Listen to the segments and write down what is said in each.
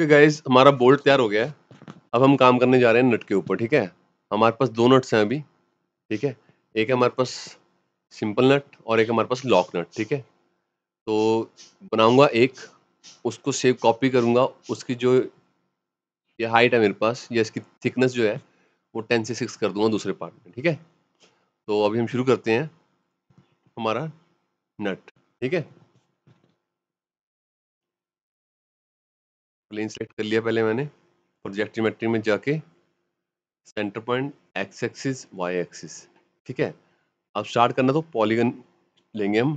okay guys हमारा bolt तैयार हो गया है अब हम काम करने जा रहे हैं नट के ऊपर ठीक है हमारे पास दो नट्स हैं अभी ठीक है एक है हमारे पास सिंपल नट और एक हमारे पास लॉक नट ठीक है तो बनाऊंगा एक उसको सेव कॉपी करूंगा उसकी जो ये हाइट है मेरे पास या इसकी थिकनेस जो है वो टेन से सिक्स कर दूंगा दूसरे पार्ट में ठीक है तो अभी हम शुरू करते हैं हमारा नट ठीक है प्लेन सेलेक्ट कर लिया पहले मैंने प्रोजेक्ट ज्योमेट्री में जाके centre point X axis Y axis ठीक है अब स्टार्ट करना तो पॉलीगन लेंगे हम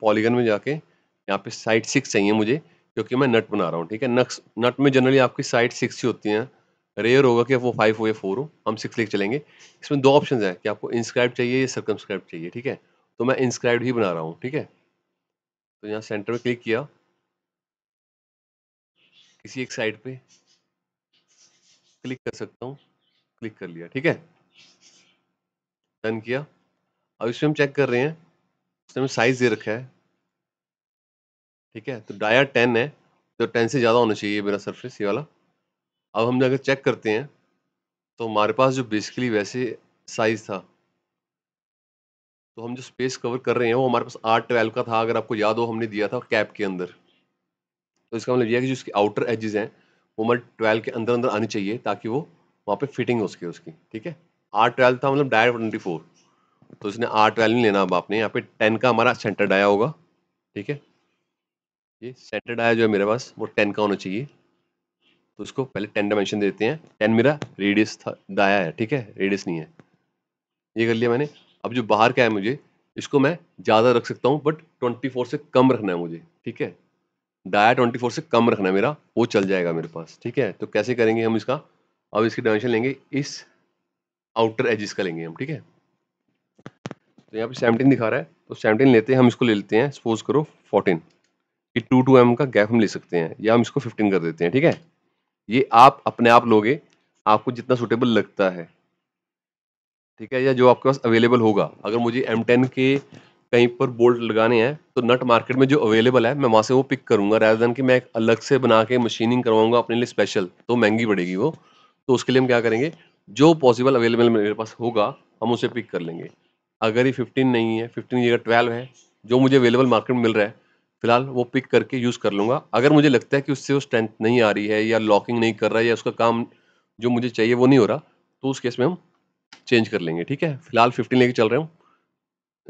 पॉलीगन में जाके यहाँ पे साइड सिक्स चाहिए मुझे क्योंकि मैं नट बना रहा हूँ ठीक है नक्स नट में जनरली आपकी साइड सिक्स ही होती हैं रेयर होगा कि वो फाइव हो या फोर हो हम सिक्स लेके चलेंगे इसमें दो ऑप्शन हैं कि आपको इंस्क्राइब चाहिए या सरकमस्क्राइब चाहिए ठीक है तो मैं इंस्क्राइब ही बना रहा हूँ ठीक है तो यहाँ सेंटर में क्लिक किया किसी एक साइड पे क्लिक कर सकता हूँ क्लिक कर लिया ठीक है डन किया अब इसमें हम चेक कर रहे हैं इसमें साइज दे रखा है ठीक है तो डाया टेन है तो टेन से ज़्यादा होना चाहिए मेरा सरफेस ये वाला अब हम अगर चेक करते हैं तो हमारे पास जो बेसिकली वैसे साइज़ था तो हम जो स्पेस कवर कर रहे हैं वो हमारे पास आठ ट्वेल्व का था अगर आपको याद हो हमने दिया था कैप के अंदर तो इसका मतलब यह है कि जो उसकी आउटर एजेस हैं वो मतलब ट्वेल्व के अंदर अंदर आनी चाहिए ताकि वो वहाँ पे फिटिंग हो सके उसकी ठीक है आर ट्वेल्व था मतलब डायर ट्वेंटी फोर तो इसने आर ट्वेल्व नहीं लेना अब आपने यहाँ पे टेन का हमारा सेंटर डाया होगा ठीक है ये सेंटर डाया जो है मेरे पास वो टेन का होना चाहिए तो उसको पहले टेन डायमेंशन दे देते हैं टेन मेरा रेडियस था डाया है ठीक है रेडियस नहीं है ये कर लिया मैंने अब जो बाहर का है मुझे इसको मैं ज़्यादा रख सकता हूँ बट ट्वेंटी फोर से कम रखना है मुझे ठीक है डाया ट्वेंटी फोर से कम रखना है मेरा वो चल जाएगा मेरे पास ठीक है तो कैसे करेंगे हम इसका अब इसकी डायमेंशन लेंगे इस आउटर एजिस का लेंगे हम ठीक है तो यहाँ पे सेवनटीन दिखा रहा है तो सेवनटीन लेते हैं हम इसको ले लेते हैं सपोज करो फोर्टीन कि टू टू एम का गैप हम ले सकते हैं या हम इसको फिफ्टीन कर देते हैं ठीक है ये आप अपने आप लोगे आपको जितना सुटेबल लगता है ठीक है या जो आपके पास अवेलेबल होगा अगर मुझे एम टेन के कहीं पर बोल्ट लगाने हैं तो नट मार्केट में जो अवेलेबल है मैं वहाँ से वो पिक करूँगा रैदर देन कि मैं एक अलग से बना के मशीनिंग करवाऊँगा अपने लिए स्पेशल तो महंगी पड़ेगी वो तो उसके लिए हम क्या करेंगे जो पॉसिबल अवेलेबल मेरे पास होगा हम उसे पिक कर लेंगे अगर ये फिफ्टीन नहीं है फिफ्टीन जगह ट्वेल्व है जो मुझे अवेलेबल मार्केट में मिल रहा है फिलहाल वो पिक करके यूज़ कर लूँगा अगर मुझे लगता है कि उससे वो स्ट्रेंथ नहीं आ रही है या लॉकिंग नहीं कर रहा है या उसका काम जो मुझे चाहिए वो नहीं हो रहा तो उस केस में हम चेंज कर लेंगे ठीक है फिलहाल फिफ्टीन लेके चल रहे हूँ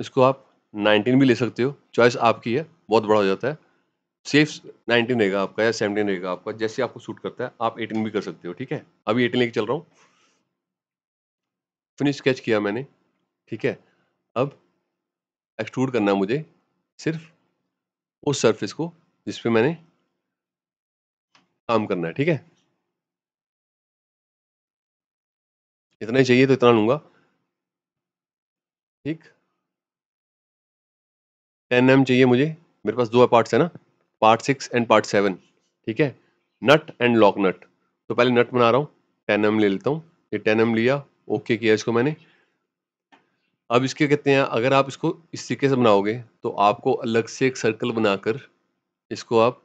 इसको आप नाइनटीन भी ले सकते हो चॉइस आपकी है बहुत बड़ा हो जाता है सेफ नाइनटीन रहेगा आपका या सेवनटीन रहेगा आपका जैसे आपको सूट करता है आप एटीन भी कर सकते हो ठीक है अभी एटीन लेके चल रहा हूँ फिनिश स्केच किया मैंने ठीक है अब एक्सट्रूड करना मुझे सिर्फ उस सरफेस को जिसपे मैंने काम करना है ठीक है इतना ही चाहिए तो इतना लूँगा ठीक टेन एम चाहिए मुझे मेरे पास दो पार्ट्स है ना part six and part seven ठीक है नट एंड लॉक नट तो पहले नट बना रहा हूँ टेन एम ले लेता हूँ ये टेन एम लिया ओके किया इसको मैंने अब इसके कहते हैं अगर आप इसको इस तरीके से बनाओगे तो आपको अलग से एक सर्कल बनाकर इसको आप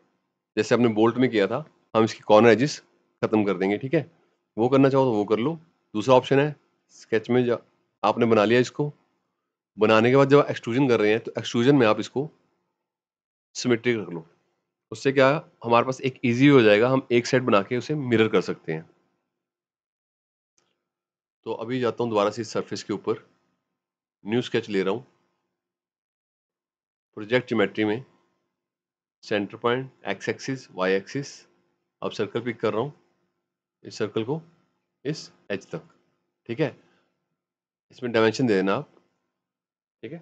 जैसे आपने बोल्ट में किया था हम इसकी कॉर्नर एजिस ख़त्म कर देंगे ठीक है वो करना चाहो तो वो कर लो दूसरा ऑप्शन है स्केच में जा आपने बना लिया इसको बनाने के बाद जब एक्सट्रूजन कर रहे हैं तो एक्सट्रूजन में आप इसको सिमेट्रिक रख लो उससे क्या हमारे पास एक इजी हो जाएगा हम एक साइड बना के उसे मिरर कर सकते हैं तो अभी जाता हूँ दोबारा से इस सरफेस के ऊपर न्यू स्केच ले रहा हूँ प्रोजेक्ट जोमेट्री में centre point X axis Y axis अब सर्कल पिक कर रहा हूँ इस सर्कल को इस एच तक ठीक है इसमें डायमेंशन दे देना आप ठीक है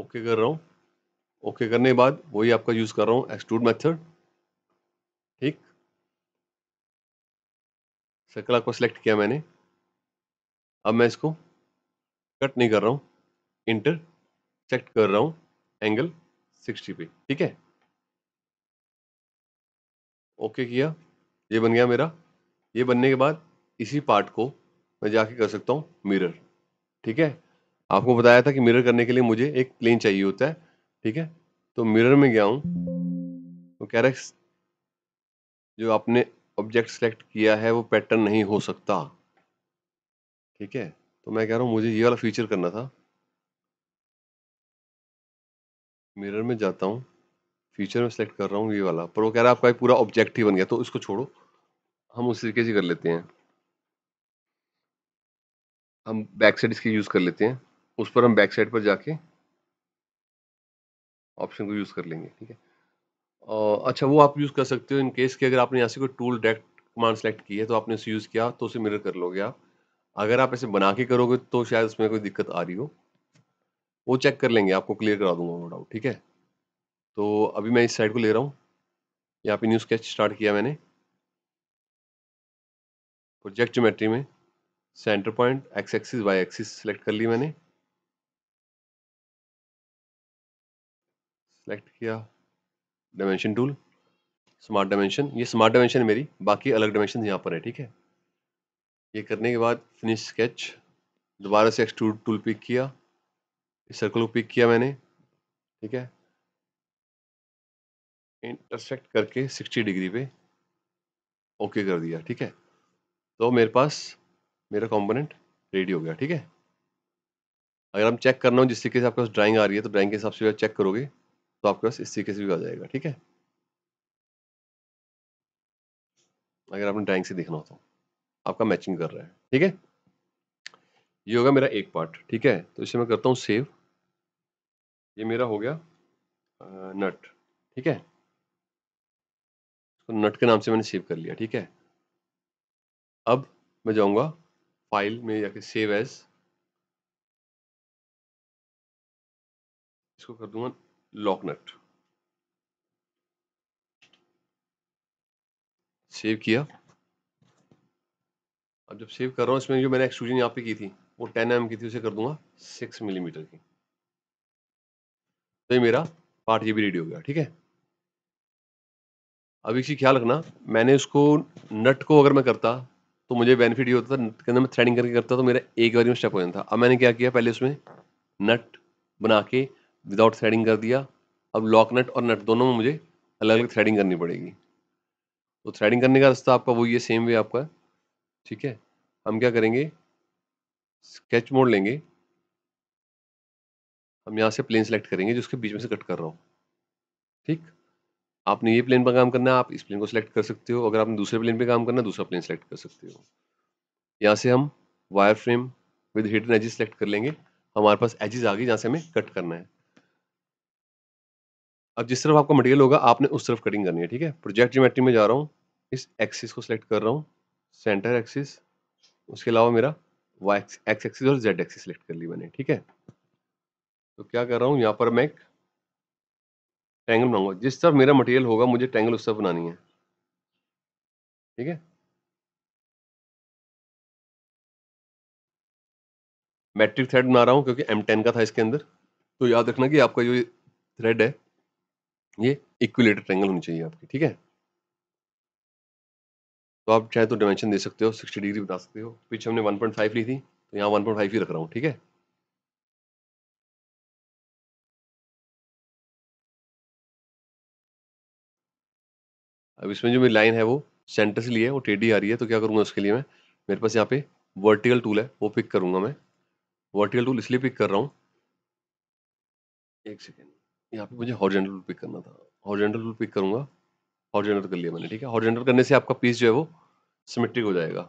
ओके कर रहा हूँ ओके करने के बाद वही आपका यूज़ कर रहा हूँ एक्सट्रूड मेथड ठीक सकला को सिलेक्ट किया मैंने अब मैं इसको कट नहीं कर रहा हूँ इंटर सेक्ट कर रहा हूँ एंगल 60 पे ठीक है ओके किया ये बन गया मेरा ये बनने के बाद इसी पार्ट को मैं जाके कर सकता हूँ मिरर ठीक है आपको बताया था कि मिरर करने के लिए मुझे एक प्लेन चाहिए होता है ठीक है तो मिरर में गया हूँ तो कह रहा है जो आपने ऑब्जेक्ट सेलेक्ट किया है वो पैटर्न नहीं हो सकता ठीक है तो मैं कह रहा हूँ मुझे ये वाला फीचर करना था मिरर में जाता हूँ फीचर में सेलेक्ट कर रहा हूँ ये वाला पर वो कह रहा है आपका एक पूरा ऑब्जेक्ट ही बन गया तो इसको छोड़ो हम उस तरीके से कर लेते हैं हम बैक साइड इसकी यूज़ कर लेते हैं उस पर हम बैक साइड पर जाके ऑप्शन को यूज़ कर लेंगे ठीक है अच्छा वो आप यूज़ कर सकते हो इन केस कि अगर आपने यहाँ से कोई टूल डायरेक्ट कमांड सेलेक्ट की है तो आपने उसे यूज़ किया तो उसे मिरर कर लोगे आप अगर आप ऐसे बना के करोगे तो शायद उसमें कोई दिक्कत आ रही हो वो चेक कर लेंगे आपको क्लियर करा दूंगा नो डाउट ठीक है तो अभी मैं इस साइड को ले रहा हूँ यहाँ पे न्यू स्केच स्टार्ट किया मैंने प्रोजेक्ट ज्योमेट्री में centre point X axis Y axis select कर ली मैंने सेलेक्ट किया डायमेंशन टूल स्मार्ट डायमेंशन ये स्मार्ट डायमेंशन मेरी बाकी अलग डायमेंशन यहाँ पर है ठीक है ये करने के बाद फिनिश स्केच दोबारा से एक्सट्रूड टूल पिक किया इस सर्कल को पिक किया मैंने ठीक है इंटरसेक्ट करके 60 डिग्री पे ओके कर दिया ठीक है तो मेरे पास मेरा कॉम्पोनेंट रेडी हो गया ठीक है अगर हम चेक करना हो जिस तरीके से आपके पास ड्राइंग आ रही है तो ड्राइंग के हिसाब से चेक करोगे तो आपके पास इस तरीके से भी आ जाएगा ठीक है अगर आपने ड्राइंग से देखना हो तो आपका मैचिंग कर रहा है ठीक है ये होगा मेरा एक पार्ट ठीक है तो इसे मैं करता हूँ सेव ये मेरा हो गया नट ठीक है तो नट के नाम से मैंने सेव कर लिया ठीक है अब मैं जाऊँगा फाइल में जाके सेव एज इसको कर दूंगा लॉकनट सेव किया अब जब सेव कर रहा हूँ इसमें जो मैंने एक्सट्रूजन यहाँ पे की थी वो टेन एम की थी उसे कर दूंगा सिक्स मिलीमीटर की तो ये मेरा पार्ट ये भी रेडी हो गया ठीक है अब इसी ख्याल रखना मैंने उसको नट को अगर मैं करता तो मुझे बेनिफिट ये होता था नट के अंदर मैं थ्रेडिंग करके करता तो मेरा एक बार में स्टेप हो जाता था अब मैंने क्या किया पहले उसमें नट बना के विदाउट थ्रेडिंग कर दिया अब लॉक नट और नट दोनों में मुझे अलग अलग थ्रेडिंग करनी पड़ेगी तो थ्रेडिंग करने का रास्ता आपका वही है सेम वे आपका ठीक है हम क्या करेंगे स्केच मोड लेंगे हम यहाँ से प्लेन सेलेक्ट करेंगे जो उसके बीच में से कट कर रहा हूँ ठीक आपने ये प्लेन पर काम करना है आप इस प्लेन को सिलेक्ट कर सकते हो अगर आपने दूसरे प्लेन पर काम करना है दूसरा प्लेन सेलेक्ट कर सकते हो यहाँ से हम wire frame with hidden edges select कर लेंगे हमारे पास एजेस आ गई जहाँ से हमें कट करना है अब जिस तरफ आपका मटेरियल होगा आपने उस तरफ कटिंग करनी है ठीक है प्रोजेक्ट जोमेट्री में जा रहा हूँ इस एक्सिस को सिलेक्ट कर रहा हूँ सेंटर एक्सिस उसके अलावा मेरा वाई एक्स एक्सिस और जेड एक्सिस सेलेक्ट कर ली मैंने ठीक है तो क्या कर रहा हूँ यहाँ पर मैं एक ट्रैंगल बनाऊंगा जिस तरफ मेरा मटेरियल होगा मुझे ट्रैंगल उस तरफ बनानी है ठीक है मैट्रिक थ्रेड बना रहा हूं क्योंकि एम टेन का था इसके अंदर तो याद रखना कि आपका जो थ्रेड है ये इक्विलेटर ट्रैंगल होनी चाहिए आपकी ठीक है तो आप चाहे तो डायमेंशन दे सकते हो सिक्सटी डिग्री बता सकते हो पिच हमने वन पॉइंट फाइव ली थी तो यहाँ वन पॉइंट फाइव ही रख रहा हूँ ठीक है अब इसमें जो मेरी लाइन है वो सेंटर से लिए है वो टेढ़ी आ रही है तो क्या करूँगा उसके लिए मैं मेरे पास यहाँ पे वर्टिकल टूल है वो पिक करूँगा मैं वर्टिकल टूल इसलिए पिक कर रहा हूँ एक सेकेंड यहाँ पे मुझे हॉर्जेंटल टूल पिक करना था हॉर्जेंटल टूल पिक करूँगा हॉर्जेंटल कर लिया मैंने ठीक है हॉर्जेंटल करने से आपका पीस जो है वो सिमेट्रिक हो जाएगा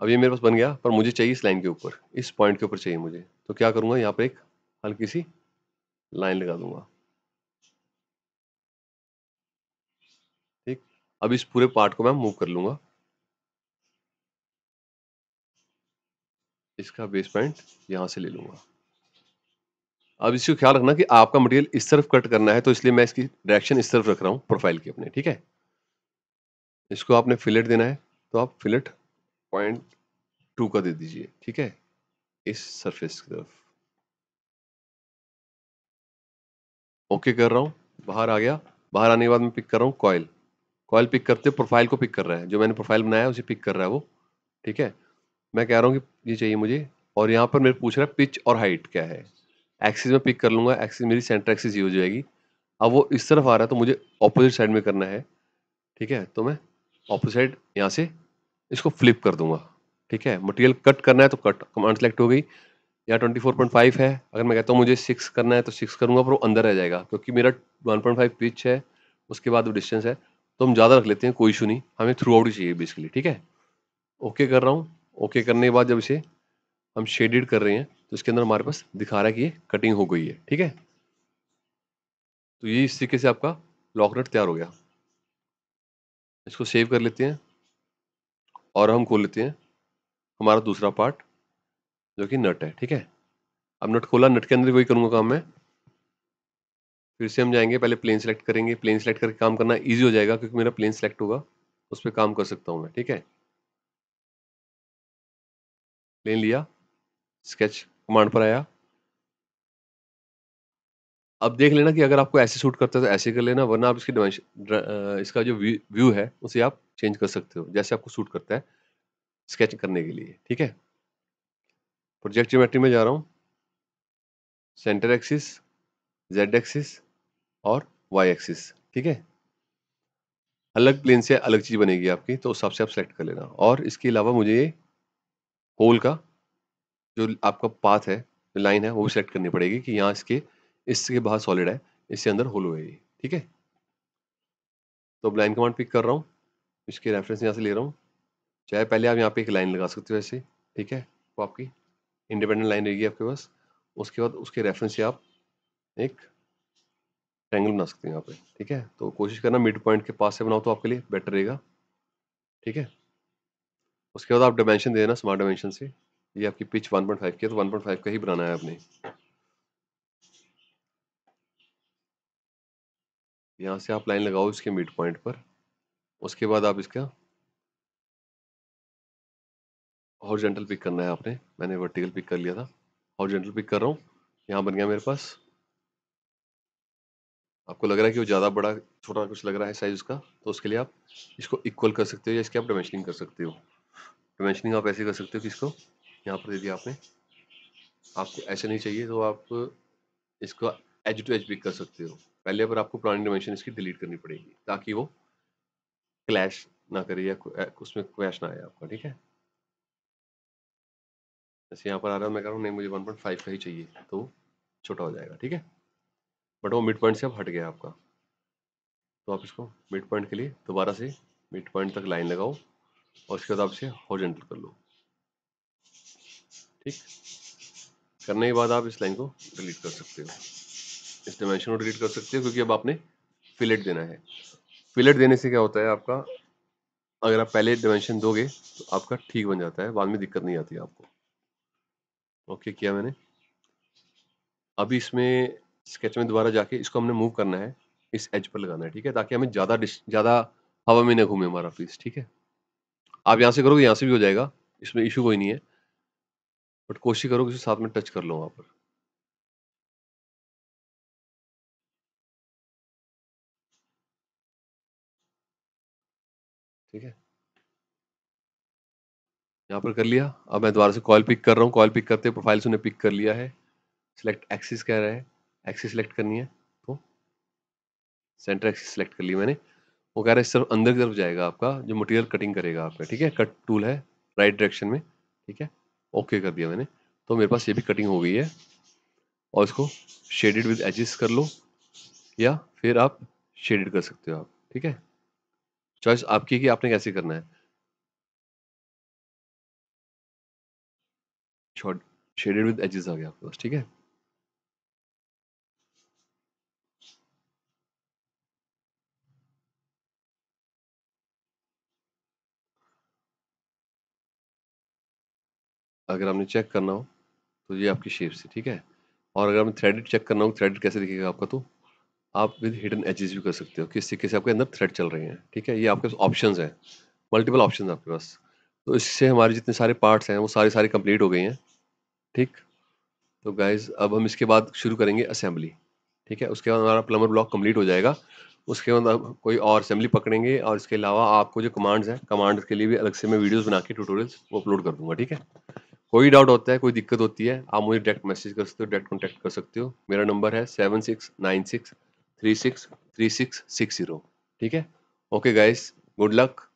अब ये मेरे पास बन गया पर मुझे चाहिए इस लाइन के ऊपर इस पॉइंट के ऊपर चाहिए मुझे तो क्या करूँगा यहाँ पर एक हल्की सी लाइन लगा दूंगा अब इस पूरे पार्ट को मैं मूव कर लूंगा इसका बेस पॉइंट यहां से ले लूंगा अब इसको ख्याल रखना कि आपका मटेरियल इस तरफ कट करना है तो इसलिए मैं इसकी डायरेक्शन इस तरफ रख रहा हूं प्रोफाइल की अपने ठीक है इसको आपने फिलेट देना है तो आप फिलेट पॉइंट टू का दे दीजिए ठीक है इस सरफेस की तरफ ओके कर रहा हूं बाहर आ गया बाहर आने के बाद मैं पिक कर रहा हूं कॉयल कॉल पिक करते हो प्रोफाइल को पिक कर रहा है जो मैंने प्रोफाइल बनाया है उसे पिक कर रहा है वो ठीक है मैं कह रहा हूँ कि ये चाहिए मुझे और यहाँ पर मेरे पूछ रहा है पिच और हाइट क्या है एक्सिस में पिक कर लूँगा एक्सिस मेरी सेंटर एक्सिस ये हो जाएगी अब वो इस तरफ आ रहा है तो मुझे ऑपोजिट साइड में करना है ठीक है तो मैं ऑपोजिट साइड यहाँ से इसको फ्लिप कर दूंगा ठीक है मटेरियल कट करना है तो कट कमांड सेलेक्ट हो गई यहाँ फाइव है अगर मैं कहता हूँ मुझे सिक्स करना है तो सिक्स करूँगा पर वो अंदर रह जाएगा क्योंकि मेरा वन पॉइंट फाइव पिच है उसके बाद वो डिस्टेंस है तो हम ज़्यादा रख लेते हैं कोई इशू नहीं हमें थ्रू आउट ही चाहिए बेसिकली ठीक है ओके कर रहा हूँ ओके करने के बाद जब इसे हम शेडेड कर रहे हैं तो इसके अंदर हमारे पास दिखा रहा है कि ये कटिंग हो गई है ठीक है तो ये इस तरीके से आपका लॉकनट तैयार हो गया इसको सेव कर लेते हैं और हम खोल लेते हैं हमारा दूसरा पार्ट जो कि नट है ठीक है अब नट खोला नट के अंदर वही करूँगा काम मैं फिर से हम जाएंगे पहले प्लेन सेलेक्ट करेंगे प्लेन सेलेक्ट करके काम करना ईजी हो जाएगा क्योंकि मेरा प्लेन सेलेक्ट होगा उस पर काम कर सकता हूँ मैं ठीक है प्लेन लिया स्केच कमांड पर आया अब देख लेना कि अगर आपको ऐसे सूट करता है तो ऐसे कर लेना वरना आप इसकी डिमेंशन इसका जो व्यू है उसे आप चेंज कर सकते हो जैसे आपको सूट करता है स्केच करने के लिए ठीक है प्रोजेक्ट ज्योमेट्री में जा रहा हूँ सेंटर एक्सिस जेड एक्सिस और वाई एक्सिस ठीक है अलग प्लेन से अलग चीज़ बनेगी आपकी तो उस हिसाब से आप सेलेक्ट कर लेना और इसके अलावा मुझे ये होल का जो आपका पाथ है लाइन है वो भी सेलेक्ट करनी पड़ेगी कि यहाँ इसके इसके बाहर सॉलिड है इसके अंदर होल होएगी ठीक है तो अब लाइन कमांड पिक कर रहा हूँ इसके रेफरेंस यहाँ से ले रहा हूँ चाहे पहले आप यहाँ पे एक लाइन लगा सकते हो ऐसे ठीक है वो आपकी इंडिपेंडेंट लाइन रहेगी आपके पास उसके बाद उसके रेफरेंस से आप एक ट्रैंगल बना सकते हैं यहाँ पे ठीक है तो कोशिश करना मिड पॉइंट के पास से बनाओ तो आपके लिए बेटर रहेगा ठीक है उसके बाद आप डायमेंशन दे देना स्मार्ट डायमेंशन से ये आपकी पिच 1.5 की है तो 1.5 का ही बनाना है आपने यहाँ से आप लाइन लगाओ इसके मिड पॉइंट पर उसके बाद आप इसका हॉरिजॉन्टल पिक करना है आपने मैंने वर्टिकल पिक कर लिया था हॉरिजॉन्टल पिक कर रहा हूँ यहाँ बन गया मेरे पास आपको लग रहा है कि वो ज़्यादा बड़ा छोटा कुछ लग रहा है साइज़ उसका तो उसके लिए आप इसको इक्वल कर सकते हो या इसके आप डायमेंशनिंग कर सकते हो डिमेंशनिंग आप ऐसे कर सकते हो कि इसको यहाँ पर दे दिया आपने आपको ऐसे नहीं चाहिए तो आप इसको एज टू एज भी कर सकते हो पहले पर आपको पुरानी डायमेंशन इसकी डिलीट करनी पड़ेगी ताकि वो क्लैश ना करे या उसमें क्वैश ना आए आपका ठीक है जैसे यहाँ पर आ रहा है मैं कह रहा हूँ नहीं मुझे वन पॉइंट फाइव का ही चाहिए तो छोटा हो जाएगा ठीक है बट वो मिड पॉइंट से अब हट गया आपका तो आप इसको मिड पॉइंट के लिए दोबारा से मिड पॉइंट तक लाइन लगाओ और उसके बाद आप इसे हॉर्जेंटल कर लो ठीक करने के बाद आप इस लाइन को डिलीट कर सकते हो इस डायमेंशन को डिलीट कर सकते हो क्योंकि अब आपने फिलेट देना है फिलेट देने से क्या होता है आपका अगर आप पहले डायमेंशन दोगे तो आपका ठीक बन जाता है बाद में दिक्कत नहीं आती आपको ओके किया मैंने अभी इसमें स्केच में दोबारा जाके इसको हमने मूव करना है इस एज पर लगाना है ठीक है ताकि हमें ज़्यादा ज़्यादा हवा में न घूमे हमारा पीस ठीक है आप यहाँ से करोगे यहाँ से भी हो जाएगा इसमें इशू कोई नहीं है बट कोशिश करो कि साथ में टच कर लो वहाँ पर ठीक है यहाँ पर कर लिया अब मैं दोबारा से कॉल पिक कर रहा हूँ कॉल पिक करते प्रोफाइल से उन्हें पिक कर लिया है सिलेक्ट एक्सिस कह रहा है एक्सी सिलेक्ट करनी है तो सेंटर एक्सी सिलेक्ट कर ली मैंने वो कह रहा है सिर्फ अंदर की तरफ जाएगा आपका जो मटेरियल कटिंग करेगा आपका ठीक है कट टूल है राइट डायरेक्शन में ठीक है ओके कर दिया मैंने तो मेरे पास ये भी कटिंग हो गई है और इसको शेडेड विद एजिस कर लो या फिर आप शेडेड कर सकते हो आप ठीक है चॉइस आपकी कि आपने कैसे करना है शेडेड विद एजेस आ गया आपके पास ठीक है अगर हमने चेक करना हो तो ये आपकी शेप से ठीक है और अगर हमें थ्रेडेड चेक करना हो थ्रेडेड कैसे दिखेगा आपका तो आप विद हिडन एजेस भी कर सकते हो किस तरीके से आपके अंदर थ्रेड चल रहे हैं ठीक है ये आपके पास ऑप्शन हैं मल्टीपल ऑप्शन आपके पास तो इससे हमारे जितने सारे पार्ट्स हैं वो सारे सारे कंप्लीट हो गए हैं ठीक तो गाइज अब हम इसके बाद शुरू करेंगे असेंबली ठीक है उसके बाद हमारा प्लमर ब्लॉक कम्प्लीट हो जाएगा उसके बाद आप कोई और असेंबली पकड़ेंगे और इसके अलावा आपको जो कमांड्स हैं कमांड्स के लिए भी अलग से मैं वीडियोस बना के ट्यूटोरियल्स वो अपलोड कर दूंगा ठीक है कोई डाउट होता है कोई दिक्कत होती है आप मुझे डायरेक्ट मैसेज कर सकते हो डायरेक्ट कॉन्टेक्ट कर सकते हो मेरा नंबर है seven six nine six three six three six six zero ठीक है ओके गाइस गुड लक